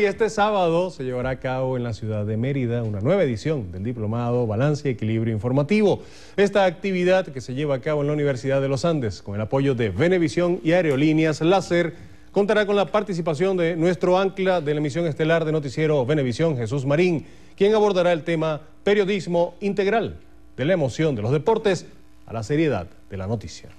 Y este sábado se llevará a cabo en la ciudad de Mérida una nueva edición del Diplomado Balance y Equilibrio Informativo. Esta actividad que se lleva a cabo en la Universidad de los Andes con el apoyo de Venevisión y Aerolíneas Láser contará con la participación de nuestro ancla de la emisión estelar de noticiero Venevisión, Jesús Marín, quien abordará el tema periodismo integral de la emoción de los deportes a la seriedad de la noticia.